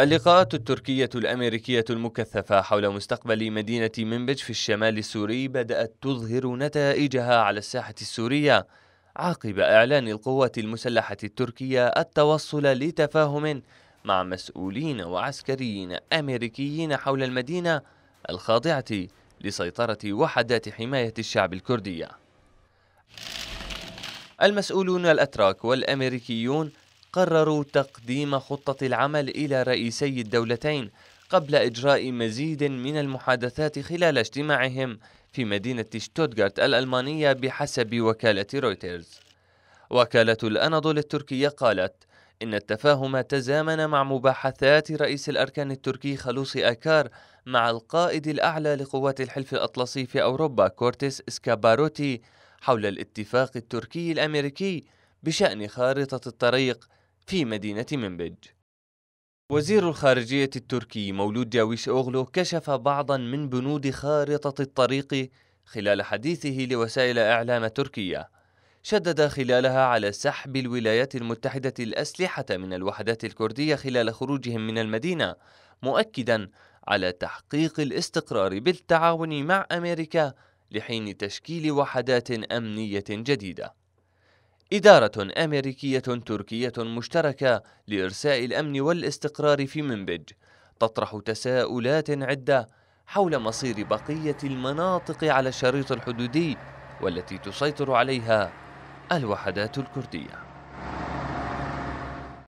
اللقاءات التركية الأمريكية المكثفة حول مستقبل مدينة منبج في الشمال السوري بدأت تظهر نتائجها على الساحة السورية عقب إعلان القوات المسلحة التركية التوصل لتفاهم مع مسؤولين وعسكريين أمريكيين حول المدينة الخاضعة لسيطرة وحدات حماية الشعب الكردية. المسؤولون الأتراك والأمريكيون قرروا تقديم خطة العمل إلى رئيسي الدولتين قبل إجراء مزيد من المحادثات خلال اجتماعهم في مدينة شتوتغارت الألمانية بحسب وكالة رويترز وكالة الأناضول التركية قالت إن التفاهم تزامن مع مباحثات رئيس الأركان التركي خلوصي أكار مع القائد الأعلى لقوات الحلف الأطلسي في أوروبا كورتيس إسكاباروتي حول الاتفاق التركي الأمريكي بشأن خارطة الطريق في مدينة منبج وزير الخارجية التركي مولود جاويش أوغلو كشف بعضا من بنود خارطة الطريق خلال حديثه لوسائل إعلام تركية شدد خلالها على سحب الولايات المتحدة الأسلحة من الوحدات الكردية خلال خروجهم من المدينة مؤكدا على تحقيق الاستقرار بالتعاون مع أمريكا لحين تشكيل وحدات أمنية جديدة إدارة أمريكية تركية مشتركة لإرساء الأمن والاستقرار في منبج تطرح تساؤلات عدة حول مصير بقية المناطق على الشريط الحدودي والتي تسيطر عليها الوحدات الكرديه